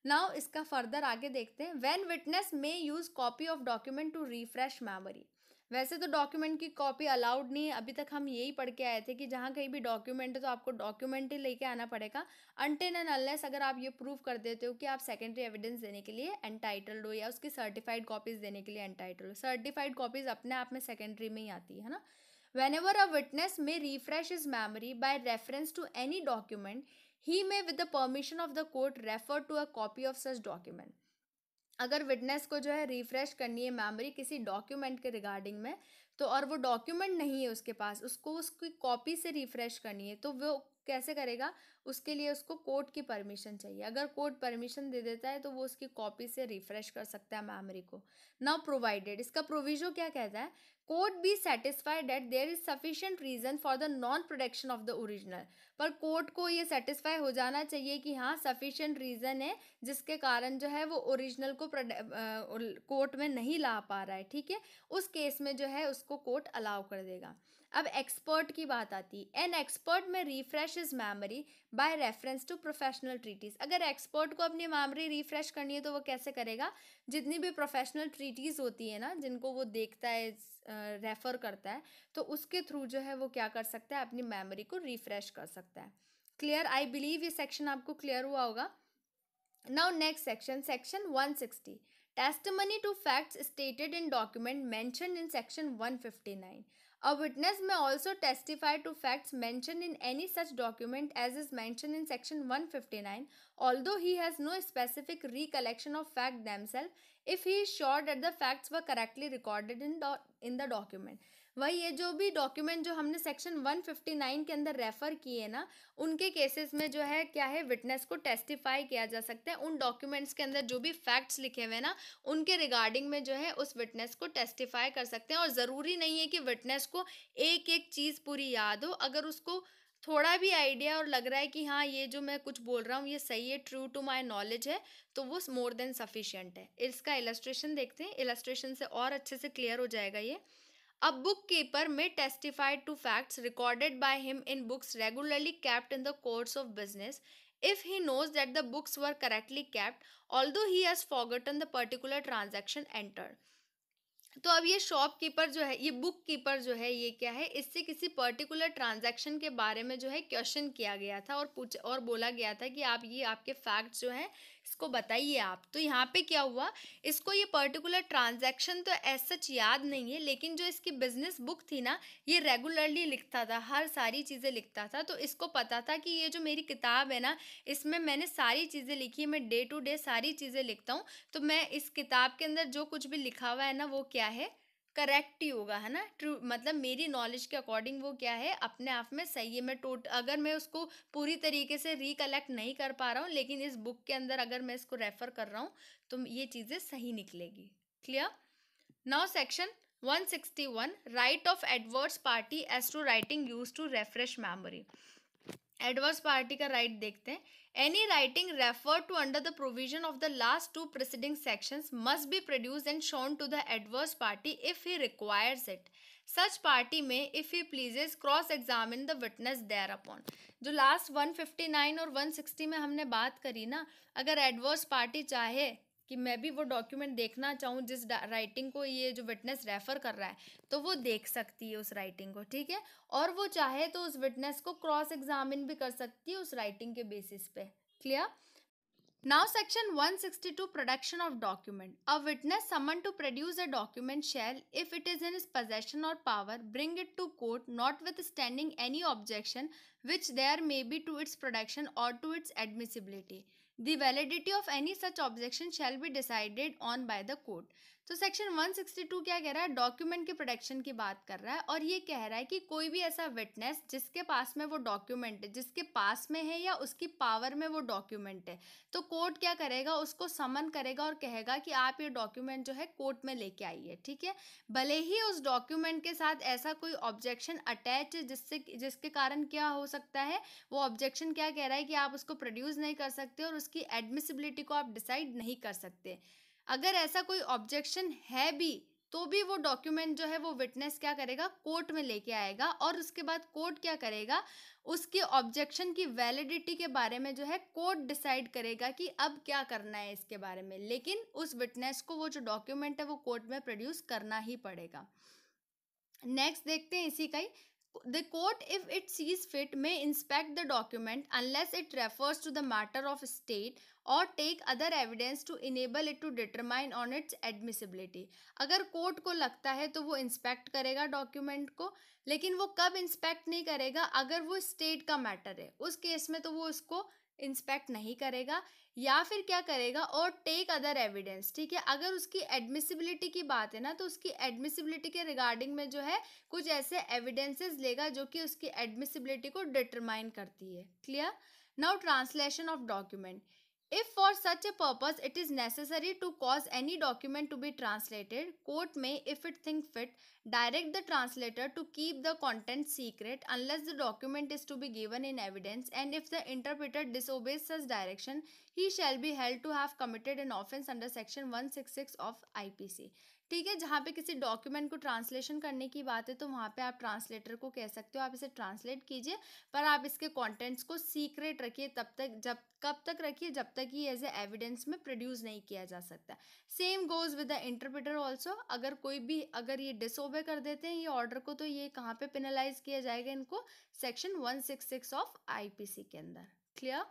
नाउ इसका फर्दर आगे देखते हैं when witness may use copy of document to refresh memory वैसे तो डॉक्यूमेंट की कॉपी अलाउड नहीं है अभी तक हम यही पढ़ के आए थे कि जहाँ कहीं भी डॉक्यूमेंट है तो आपको डॉक्यूमेंट ही लेके आना पड़ेगा अनटेन एंड अनलेस अगर आप ये प्रूव कर देते हो कि आप सेकेंडरी एविडेंस देने के लिए एंटाइटल्ड हो या उसकी सर्टिफाइड कॉपीज़ देने के लिए एंटाइटल हो सर्टिफाइड कॉपीज़ अपने आप में सेकेंडरी में ही आती है ना whenever a witness may refresh his memory by reference to any document he may with the permission of the court refer to a copy of such document अगर witness को जो है रिफ़्रेश करनी है मेमोरी किसी document के regarding में तो और वो डॉक्यूमेंट नहीं है उसके पास उसको उसकी कॉपी से रिफ़्रेश करनी है तो वो कैसे करेगा उसके लिए उसको कोर्ट की परमिशन चाहिए अगर कोर्ट परमिशन दे देता है तो वो उसकी कॉपी से रिफ्रेश कर सकता है मेमोरी को नाउ प्रोवाइडेड इसका प्रोविजो क्या कहता है court be satisfied that there is sufficient reason for the non production of the original पर कोर्ट को ये सेटिस्फाई हो जाना चाहिए कि हाँ सफिशियंट रीजन है जिसके कारण जो है वो ओरिजिनल को कोर्ट में नहीं ला पा रहा है ठीक है उस केस में जो है उसको कोर्ट अलाउ कर देगा अब एक्सपर्ट की बात आती है an expert may refresh his memory by reference to professional treatises अगर एक्सपर्ट को अपनी मेमोरी रिफ्रेश करनी है तो वो कैसे करेगा जितनी भी प्रोफेशनल ट्रीटीज़ होती है ना जिनको वो देखता है रेफ़र करता है तो उसके थ्रू जो है वो क्या कर सकता है अपनी मेमोरी को रिफ्रेश कर सकता है क्लियर आई बिलीव ये सेक्शन आपको क्लियर हुआ होगा now next section section one sixty facts stated in document in in section one fifty nine A witness may also testify to facts mentioned in any such document as is mentioned in section 159, although he has no specific recollection of fact themselves, if he is sure that the facts were correctly recorded in, in the document. वही ये जो भी document जो हमने section 159 के अंदर refer किए ना उनके केसेस में जो है क्या है विटनेस को टेस्टिफाई किया जा सकता है उन डॉक्यूमेंट्स के अंदर जो भी फैक्ट्स लिखे हुए ना उनके रिगार्डिंग में जो है उस विटनेस को टेस्टिफाई कर सकते हैं और ज़रूरी नहीं है कि विटनेस को एक एक चीज़ पूरी याद हो अगर उसको थोड़ा भी आइडिया और लग रहा है कि हाँ ये जो मैं कुछ बोल रहा हूँ ये सही है ट्रू टू माई नॉलेज है तो वो मोर देन सफिशियंट है इसका इलस्ट्रेशन देखते हैं इलस्ट्रेशन से और अच्छे से क्लियर हो जाएगा ये अब book keeper may testified to facts recorded by him in books regularly kept in the course of business if he knows that the books were correctly kept although he has forgotten the particular transaction enter तो अब ये shopkeeper जो है ये book keeper जो है ये क्या है इससे किसी पर्टिकुलर ट्रांजेक्शन के बारे में जो है क्वेश्चन किया गया था और पूछ और बोला गया था कि आप ये आपके फैक्ट्स जो है इसको बताइए आप तो यहाँ पे क्या हुआ इसको ये पर्टिकुलर ट्रांजैक्शन तो एज सच याद नहीं है लेकिन जो इसकी बिजनेस बुक थी ना ये रेगुलरली लिखता था हर सारी चीज़ें लिखता था तो इसको पता था कि ये जो मेरी किताब है ना इसमें मैंने सारी चीज़ें लिखी है मैं डे टू डे सारी चीज़ें लिखता हूँ तो मैं इस किताब के अंदर जो कुछ भी लिखा हुआ है ना वो क्या है करेक्ट ही होगा है ना ट्रू मतलब मेरी नॉलेज के अकॉर्डिंग वो क्या है अपने आप में सही है मैं टोट अगर मैं उसको पूरी तरीके से रिकलेक्ट नहीं कर पा रहा हूँ लेकिन इस बुक के अंदर अगर मैं इसको रेफ़र कर रहा हूँ तो ये चीज़ें सही निकलेगी clear now section 161 right of adverse party as to writing use to refresh memory adverse party का राइट देखते हैं any writing refer to under the provision of the last two preceding sections must be produce and shown to the adverse party if he requires it such party may if he pleases cross examine the witness thereupon जो last 159 और 160 में हमने बात करी ना अगर adverse party चाहे कि मैं भी वो डॉक्यूमेंट देखना चाहूँ जिस राइटिंग को ये जो विटनेस रेफर कर रहा है तो वो देख सकती है उस राइटिंग को ठीक है और वो चाहे तो उस विटनेस को क्रॉस एग्जामिन भी कर सकती है उस राइटिंग के बेसिस पे clear now section 162 production of document a witness summon to produce a document shall if it is in possession or power bring it to court notwithstanding any objection which there may be to its production or to its admissibility The validity of any such objection shall be decided on by the court. तो section 162 क्या कह रहा है document के protection की बात कर रहा है और ये कह रहा है कि कोई भी ऐसा विटनेस जिसके पास में वो डॉक्यूमेंट है जिसके पास में है या उसकी पावर में वो डॉक्यूमेंट है तो कोर्ट क्या करेगा उसको समन करेगा और कहेगा कि आप ये डॉक्यूमेंट जो है कोर्ट में लेके आइए ठीक है भले ही उस डॉक्यूमेंट के साथ ऐसा कोई ऑब्जेक्शन अटैच जिससे जिसके कारण क्या हो सकता है वो ऑब्जेक्शन क्या कह रहा है कि आप उसको प्रोड्यूस नहीं कर सकते और उसकी एडमिसिबिलिटी को आप डिसाइड नहीं कर सकते अगर ऐसा कोई ऑब्जेक्शन है भी तो भी वो डॉक्यूमेंट जो है वो विटनेस क्या करेगा कोर्ट में लेके आएगा और उसके बाद कोर्ट क्या करेगा उसके ऑब्जेक्शन की वैलिडिटी के बारे में जो है कोर्ट डिसाइड करेगा कि अब क्या करना है इसके बारे में लेकिन उस विटनेस को वो जो डॉक्यूमेंट है वो कोर्ट में प्रोड्यूस करना ही पड़ेगा नेक्स्ट देखते हैं इसी का ही the court if it sees fit may inspect the document unless it refers to the matter of state or take other evidence to enable it to determine on its admissibility अगर court को लगता है तो वो inspect करेगा document को लेकिन वो कब इंस्पेक्ट नहीं करेगा अगर वो स्टेट का मैटर है उस केस में तो वो उसको इंस्पेक्ट नहीं करेगा या फिर क्या करेगा और टेक अदर एविडेंस ठीक है अगर उसकी एडमिसिबिलिटी की बात है ना तो उसकी एडमिसिबिलिटी के रिगार्डिंग में जो है कुछ ऐसे एविडेंसेस लेगा जो कि उसकी एडमिसिबिलिटी को डिटरमाइन करती है clear now translation of document If for such a purpose it is necessary to cause any document to be translated, court may, if it think fit, direct the translator to keep the content secret unless the document is to be given in evidence and if the interpreter disobeys such direction, he shall be held to have committed an offence under section 166 of IPC. ठीक है जहाँ पे किसी document को translation करने की बात है तो वहाँ पे आप ट्रांसलेटर को कह सकते हो आप इसे ट्रांसलेट कीजिए पर आप इसके कॉन्टेंट्स को सीक्रेट रखिए तब तक जब कब तक रखिए जब तक ये एज ए एविडेंस में प्रोड्यूस नहीं किया जा सकता same goes with the interpreter also अगर कोई भी अगर ये डिसोबे कर देते हैं ये ऑर्डर को तो ये कहाँ पे पेनलाइज किया जाएगा इनको section one six six of I के अंदर clear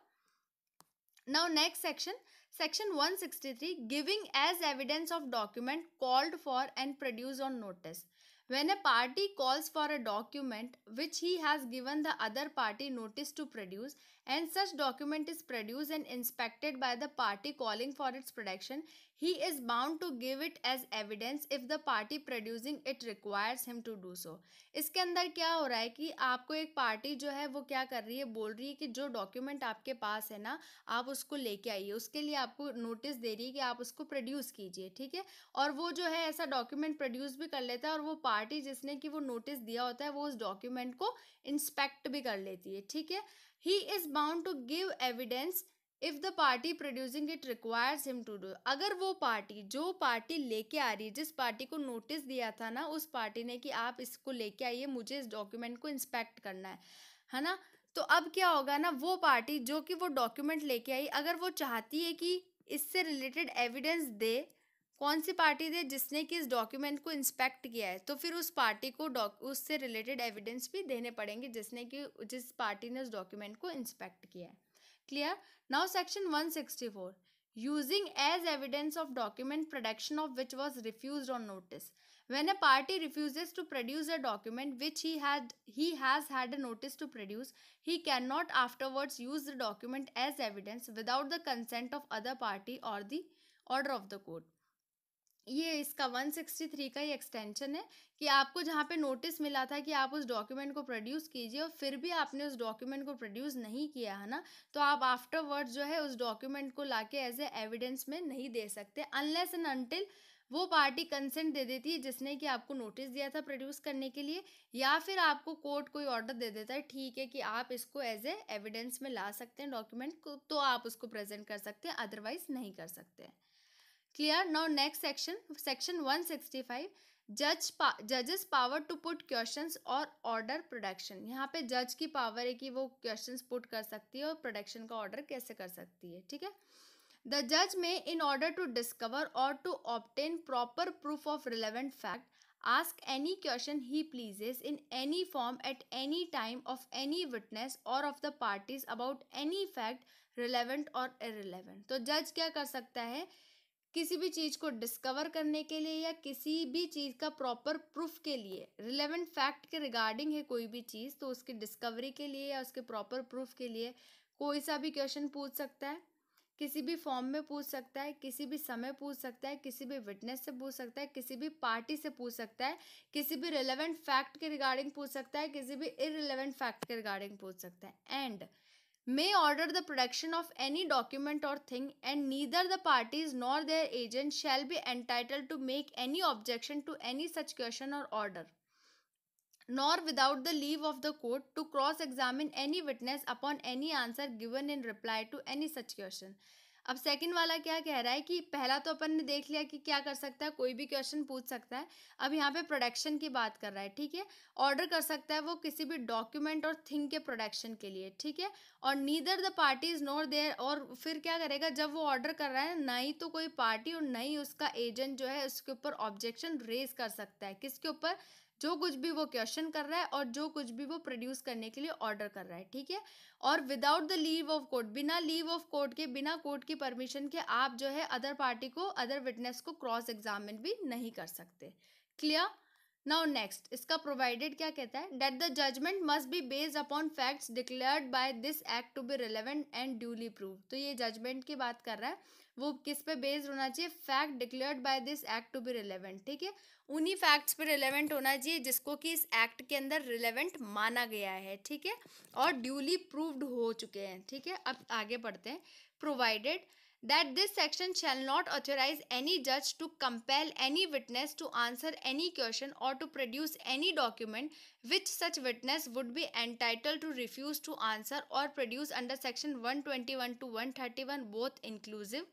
now next section Section 163 Giving as evidence of document called for and produced on notice. When a party calls for a document which he has given the other party notice to produce and such document is produced and inspected by the party calling for its production, he is bound to give it as evidence if the party producing it requires him to do so इसके अंदर क्या हो रहा है कि आपको एक party जो है वो क्या कर रही है बोल रही है कि जो डॉक्यूमेंट आपके पास है ना आप उसको लेके आइए उसके लिए आपको नोटिस दे रही है कि आप उसको प्रोड्यूस कीजिए ठीक है और वो जो है ऐसा डॉक्यूमेंट प्रोड्यूस भी कर लेता है और वो पार्टी जिसने कि वो नोटिस दिया होता है वो उस डॉक्यूमेंट को इंस्पेक्ट भी कर लेती है ठीक है he is bound to give evidence if the party producing it requires him to do अगर वो पार्टी जो पार्टी लेके आ रही है जिस पार्टी को नोटिस दिया था ना उस पार्टी ने कि आप इसको लेके आइए मुझे इस डॉक्यूमेंट को इंस्पेक्ट करना है है ना तो अब क्या होगा ना वो पार्टी जो कि वो डॉक्यूमेंट लेके आई अगर वो चाहती है कि इससे रिलेटेड एविडेंस दे कौन सी पार्टी दे जिसने कि इस डॉक्यूमेंट को इंस्पेक्ट किया है तो फिर उस पार्टी को उससे रिलेटेड एविडेंस भी देने पड़ेंगे जिसने कि जिस पार्टी ने उस डॉक्यूमेंट को इंस्पेक्ट किया है Clear? Now section 164. Using as evidence of document production of which was refused on notice. When a party refuses to produce a document which he had he has had a notice to produce, he cannot afterwards use the document as evidence without the consent of other party or the order of the court. ये इसका 163 का ही extension है कि आपको जहाँ पे notice मिला था कि आप उस डॉक्यूमेंट को प्रोड्यूस कीजिए और फिर भी आपने उस डॉक्यूमेंट को प्रोड्यूस नहीं किया है ना तो आप आफ्टरवर्ड जो है उस डॉक्यूमेंट को लाके एज ए एविडेंस में नहीं दे सकते अनलेस एंड अनटिल वो पार्टी कंसेंट दे देती है जिसने कि आपको नोटिस दिया था प्रोड्यूस करने के लिए या फिर आपको कोर्ट कोई ऑर्डर दे देता है ठीक है कि आप इसको एज ए एविडेंस में ला सकते हैं डॉक्यूमेंट को तो आप उसको प्रेजेंट कर सकते हैं अदरवाइज नहीं कर सकते हैं clear now section section section 165 जज जजेस पावर टू पुट क्वेश्चन और ऑर्डर प्रोडक्शन यहाँ पे जज की पावर है कि वो क्वेश्चन पुट कर सकती है और प्रोडक्शन का ऑर्डर कैसे कर सकती है ठीक है द जज may in order to discover or to obtain proper proof of relevant fact ask any question he pleases in any form at any time of any witness or of the parties about any fact relevant or irrelevant तो जज क्या कर सकता है किसी भी चीज़ को discover करने के लिए या किसी भी चीज़ का प्रॉपर प्रूफ के लिए रिलेवेंट फैक्ट के रिगार्डिंग है कोई भी चीज़ तो उसकी डिस्कवरी के लिए या उसके प्रॉपर प्रूफ के लिए कोई सा भी क्वेश्चन पूछ सकता है किसी भी फॉर्म में पूछ सकता है किसी भी समय पूछ सकता है किसी भी विटनेस से पूछ सकता है किसी भी पार्टी से पूछ सकता है किसी भी रिलेवेंट फैक्ट के रिगार्डिंग पूछ सकता है किसी भी इरेलीवेंट फैक्ट के रिगार्डिंग पूछ सकता है and may order the production of any document or thing and neither the parties nor their agent shall be entitled to make any objection to any such question or order nor without the leave of the court to cross examine any witness upon any answer given in reply to any such question अब second वाला क्या कह रहा है कि पहला तो अपन ने देख लिया कि क्या कर सकता है कोई भी क्वेश्चन पूछ सकता है अब यहाँ पे प्रोडक्शन की बात कर रहा है ठीक है ऑर्डर कर सकता है वो किसी भी डॉक्यूमेंट और थिंग के प्रोडक्शन के लिए ठीक है और neither the parties nor their और फिर क्या करेगा जब वो ऑर्डर कर रहा है ना ही तो कोई पार्टी और ना ही उसका एजेंट जो है उसके ऊपर ऑब्जेक्शन रेज कर सकता है किसके ऊपर जो कुछ भी वो क्वेश्चन कर रहा है और जो कुछ भी वो प्रोड्यूस करने के लिए ऑर्डर कर रहा है ठीक है और without the leave of court बिना लीव ऑफ कोर्ट के बिना कोर्ट की परमिशन के आप जो है अदर पार्टी को अदर विटनेस को क्रॉस एग्जामिन भी नहीं कर सकते क्लियर नाउ नेक्स्ट इसका प्रोवाइडेड क्या कहता है that the judgment must be based upon facts declared by this act to be relevant and duly prove तो ये जजमेंट की बात कर रहा है वो किस पे बेस्ड होना चाहिए fact declared by this act to be relevant ठीक है उन्हीं फैक्ट्स पे रिलेवेंट होना चाहिए जिसको कि इस एक्ट के अंदर रिलेवेंट माना गया है ठीक है और ड्यूली प्रूव्ड हो चुके हैं ठीक है अब आगे बढ़ते हैं provided that this section shall not authorize any judge to compel any witness to answer any question or to produce any document which such witness would be entitled to refuse to answer or produce under section 121 to 131 both inclusive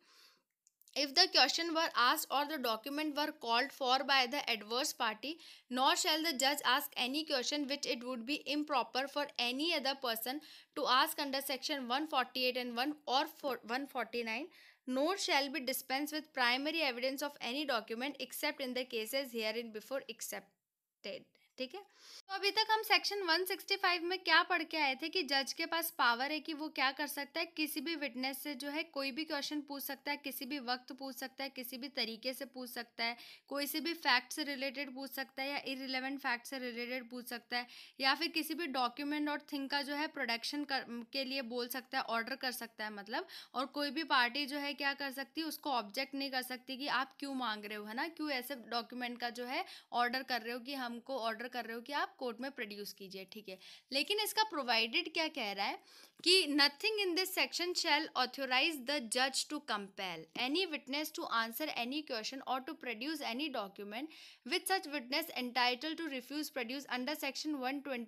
if the question were asked or the document were called for by the adverse party, nor shall the judge ask any question which it would be improper for any other person to ask under section 148 and 1 or 149, nor shall be dispensed with primary evidence of any document except in the cases herein before accepted. ठीक है तो अभी तक हम section 165 में क्या पढ़ के आए थे कि जज के पास पावर है कि वो क्या कर सकता है किसी भी विटनेस से जो है कोई भी क्वेश्चन पूछ सकता है किसी भी वक्त पूछ सकता है किसी भी तरीके से पूछ सकता है कोई से भी फैक्ट से रिलेटेड पूछ सकता है या इरिलेवेंट फैक्ट से रिलेटेड पूछ सकता है या फिर किसी भी डॉक्यूमेंट और थिंग का जो है प्रोडक्शन के लिए बोल सकता है ऑर्डर कर सकता है मतलब और कोई भी पार्टी जो है क्या कर सकती है उसको ऑब्जेक्ट नहीं कर सकती कि आप क्यों मांग रहे हो है ना क्यों ऐसे डॉक्यूमेंट का जो है ऑर्डर कर रहे हो कि हमको ऑर्डर कर रहे हो कि आप कोर्ट में प्रोड्यूस कीजिए ठीक है लेकिन इसका प्रोवाइडेड क्या कह रहा है कि nothing in this section shall authorise the जज to compel any witness to answer any question or to produce any document with such witness entitle to refuse produce under section one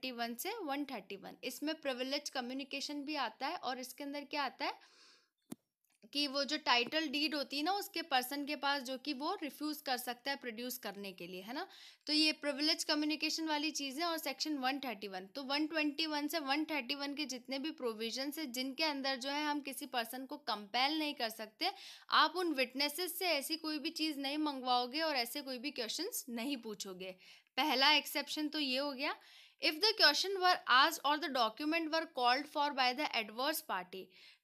से one इसमें privilege communication भी आता है और इसके अंदर क्या आता है कि वो जो टाइटल डीड होती है ना उसके पर्सन के पास जो कि वो रिफ्यूज़ कर सकता है प्रोड्यूस करने के लिए है ना तो ये प्रिविलेज कम्युनिकेशन वाली चीज़ें और सेक्शन 131 तो 121 से 131 के जितने भी प्रोविजन है जिनके अंदर जो है हम किसी पर्सन को कंपेल नहीं कर सकते आप उन विटनेसेस से ऐसी कोई भी चीज़ नहीं मंगवाओगे और ऐसे कोई भी क्वेश्चन नहीं पूछोगे पहला एक्सेप्शन तो ये हो गया if the question were asked or the document were called for by the adverse party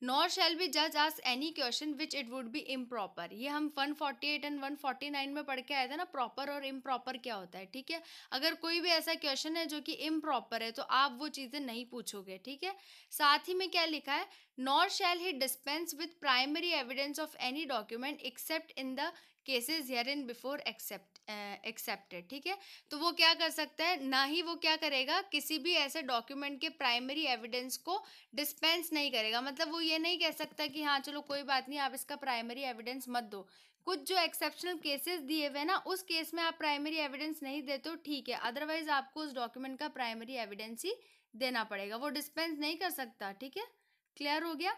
nor shall be judge asked any question which it would be improper ये हम one forty eight and one forty nine में पढ़ के आए थे ना proper और इम प्रॉपर क्या होता है ठीक है अगर कोई भी ऐसा क्वेश्चन है जो कि इम प्रॉपर है तो आप वो चीज़ें नहीं पूछोगे ठीक है साथ ही में क्या लिखा है nor shall he dispense with primary evidence of any document except in the cases hereinbefore except excepted ठीक है तो वो क्या कर सकता है ना ही वो क्या करेगा किसी भी ऐसे डॉक्यूमेंट के प्राइमरी एविडेंस को डिस्पेंस नहीं करेगा मतलब वो ये नहीं कह सकता कि हाँ चलो कोई बात नहीं आप इसका प्राइमरी एविडेंस मत दो कुछ जो एक्सेप्शनल केसेस दिए हुए ना उस केस में आप प्राइमरी एविडेंस नहीं देते हो ठीक है अदरवाइज आपको उस डॉक्यूमेंट का प्राइमरी एविडेंस ही देना पड़ेगा वो डिस्पेंस नहीं कर सकता ठीक है क्लियर हो गया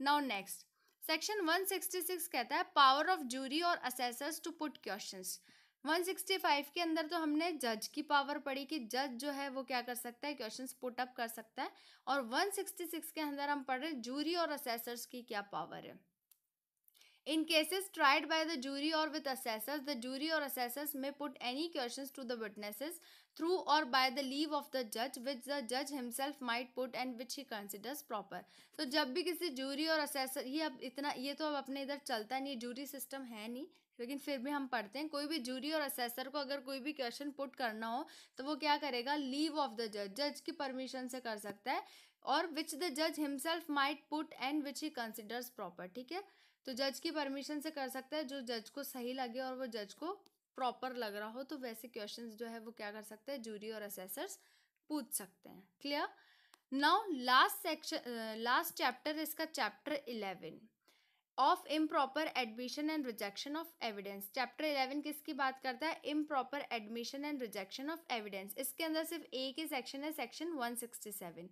नाउ नेक्स्ट सेक्शन 166 कहता है power of jury or assessors to put questions 165 के अंदर तो हमने जज की पावर पढ़ी कि जज जो है वो क्या कर सकता है क्वेश्चन पुट अप कर सकता है और 166 के अंदर हम पढ़ रहे हैं जूरी और असेसर्स की क्या पावर है इन cases tried by the jury और with assessors the jury or assessors में put any questions to the witnesses through और by the leave of the जज विच द जज himself might put and which he considers proper तो जब भी किसी jury और असेसर ये अब इतना ये तो अब अपने इधर चलता नहीं जूरी सिस्टम है नहीं लेकिन फिर भी हम पढ़ते हैं कोई भी जूरी और असेसर को अगर कोई भी क्वेश्चन पुट करना हो तो वो क्या करेगा लीव ऑफ द जज जज की परमिशन से कर सकता है और विच द जज himself might put and which he considers proper ठीक है तो जज की परमिशन से कर सकता है जो जज को सही लगे और वो जज को प्रॉपर लग रहा हो तो वैसे क्वेश्चन जो है वो क्या कर सकते हैं जूरी और असेसर्स पूछ सकते हैं clear now last section last chapter इसका चैप्टर इलेवन ऑफ इम admission and rejection of evidence chapter eleven किसकी बात करता है इम admission and rejection of evidence इसके अंदर सिर्फ एक ही सेक्शन है section one sixty seven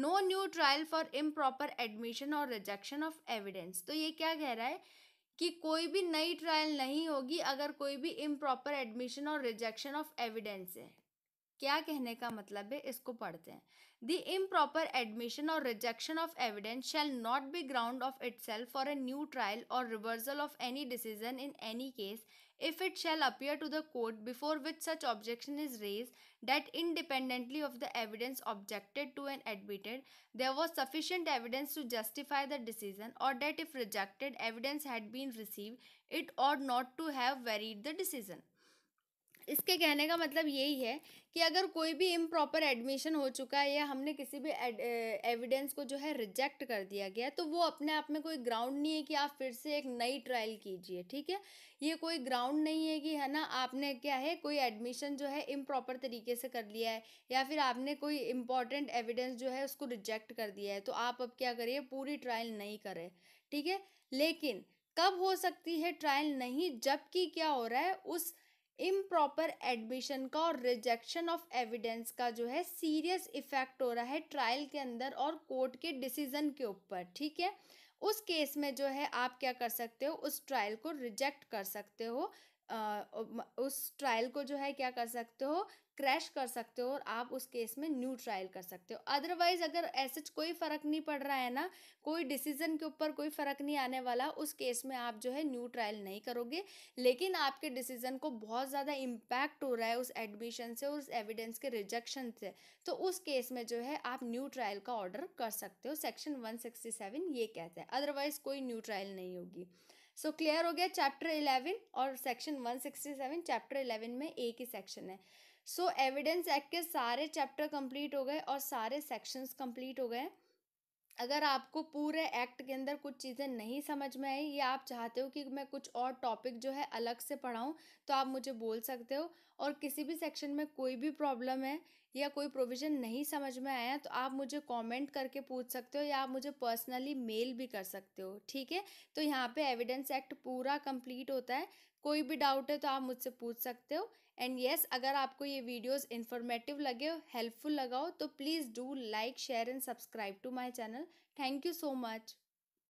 no new trial for इम एडमिशन और रिजेक्शन ऑफ एविडेंस तो ये क्या कह रहा है कि कोई भी नई ट्रायल नहीं होगी अगर कोई भी इम प्रॉपर एडमिशन और रिजेक्शन ऑफ एविडेंस है क्या कहने का मतलब है इसको पढ़ते हैं The improper admission or rejection of evidence shall not be ground of itself for a new trial or reversal of any decision in any case if it shall appear to the court before which such objection is raised that independently of the evidence objected to and admitted there was sufficient evidence to justify the decision or that if rejected evidence had been received it ought not to have varied the decision इसके कहने का मतलब यही है कि अगर कोई भी इम प्रॉपर एडमिशन हो चुका है या हमने किसी भी एविडेंस को जो है रिजेक्ट कर दिया गया तो वो अपने आप में कोई ग्राउंड नहीं है कि आप फिर से एक नई ट्रायल कीजिए ठीक है ये कोई ग्राउंड नहीं है कि है ना आपने क्या है कोई एडमिशन जो है इम प्रॉपर तरीके से कर लिया है या फिर आपने कोई इम्पॉर्टेंट एविडेंस जो है उसको रिजेक्ट कर दिया है तो आप अब क्या करिए पूरी ट्रायल नहीं करें ठीक है लेकिन कब हो सकती है ट्रायल नहीं जबकि क्या हो रहा है उस इम्प्रॉपर एडमिशन का और रिजेक्शन ऑफ एविडेंस का जो है सीरियस इफेक्ट हो रहा है ट्रायल के अंदर और कोर्ट के डिसीजन के ऊपर ठीक है उस केस में जो है आप क्या कर सकते हो उस ट्रायल को रिजेक्ट कर सकते हो आ, उस ट्रायल को जो है क्या कर सकते हो क्रैश कर सकते हो और आप उस केस में न्यू ट्रायल कर सकते हो अदरवाइज अगर ऐसे कोई फ़र्क नहीं पड़ रहा है ना कोई डिसीजन के ऊपर कोई फ़र्क नहीं आने वाला उस केस में आप जो है न्यू ट्रायल नहीं करोगे लेकिन आपके डिसीजन को बहुत ज़्यादा इम्पैक्ट हो रहा है उस एडमिशन से और उस एविडेंस के रिजेक्शन से तो उस केस में जो है आप न्यू ट्रायल का ऑर्डर कर सकते हो सेक्शन वन सिक्सटी सेवन ये कहता है अदरवाइज कोई न्यू ट्रायल नहीं होगी सो so, क्लियर हो गया चैप्टर इलेवन और section one sixty seven chapter eleven में एक ही सेक्शन है सो एविडेंस एक्ट के सारे चैप्टर कंप्लीट हो गए और सारे सेक्शंस कंप्लीट हो गए अगर आपको पूरे एक्ट के अंदर कुछ चीज़ें नहीं समझ में आई या आप चाहते हो कि मैं कुछ और टॉपिक जो है अलग से पढ़ाऊँ तो आप मुझे बोल सकते हो और किसी भी सेक्शन में कोई भी प्रॉब्लम है या कोई प्रोविज़न नहीं समझ में आया तो आप मुझे कमेंट करके पूछ सकते हो या आप मुझे पर्सनली मेल भी कर सकते हो ठीक है तो यहाँ पे एविडेंस एक्ट पूरा कंप्लीट होता है कोई भी डाउट है तो आप मुझसे पूछ सकते हो एंड येस अगर आपको ये वीडियोस इन्फॉर्मेटिव लगे हेल्पफुल लगा हो तो please do like share and subscribe to my channel thank you so much